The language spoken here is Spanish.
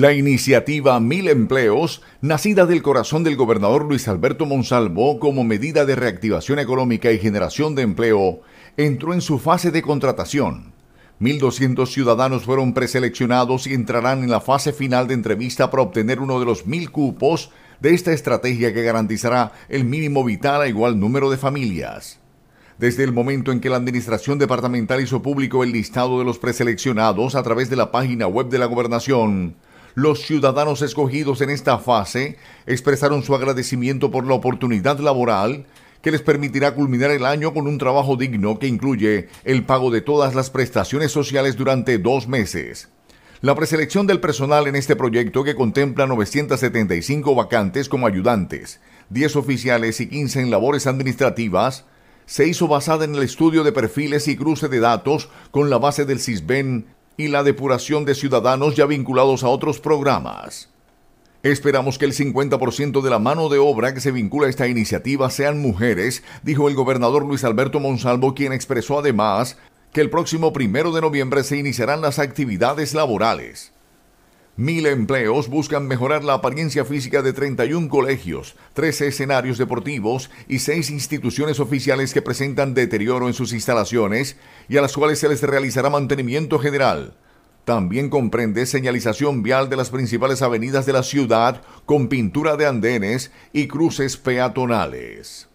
La iniciativa Mil Empleos, nacida del corazón del gobernador Luis Alberto Monsalvo como medida de reactivación económica y generación de empleo, entró en su fase de contratación. 1.200 ciudadanos fueron preseleccionados y entrarán en la fase final de entrevista para obtener uno de los mil cupos de esta estrategia que garantizará el mínimo vital a igual número de familias. Desde el momento en que la Administración Departamental hizo público el listado de los preseleccionados a través de la página web de la Gobernación, los ciudadanos escogidos en esta fase expresaron su agradecimiento por la oportunidad laboral que les permitirá culminar el año con un trabajo digno que incluye el pago de todas las prestaciones sociales durante dos meses. La preselección del personal en este proyecto que contempla 975 vacantes como ayudantes, 10 oficiales y 15 en labores administrativas, se hizo basada en el estudio de perfiles y cruce de datos con la base del CISBEN y la depuración de ciudadanos ya vinculados a otros programas. Esperamos que el 50% de la mano de obra que se vincula a esta iniciativa sean mujeres, dijo el gobernador Luis Alberto Monsalvo, quien expresó además que el próximo primero de noviembre se iniciarán las actividades laborales. Mil empleos buscan mejorar la apariencia física de 31 colegios, 13 escenarios deportivos y 6 instituciones oficiales que presentan deterioro en sus instalaciones y a las cuales se les realizará mantenimiento general. También comprende señalización vial de las principales avenidas de la ciudad con pintura de andenes y cruces peatonales.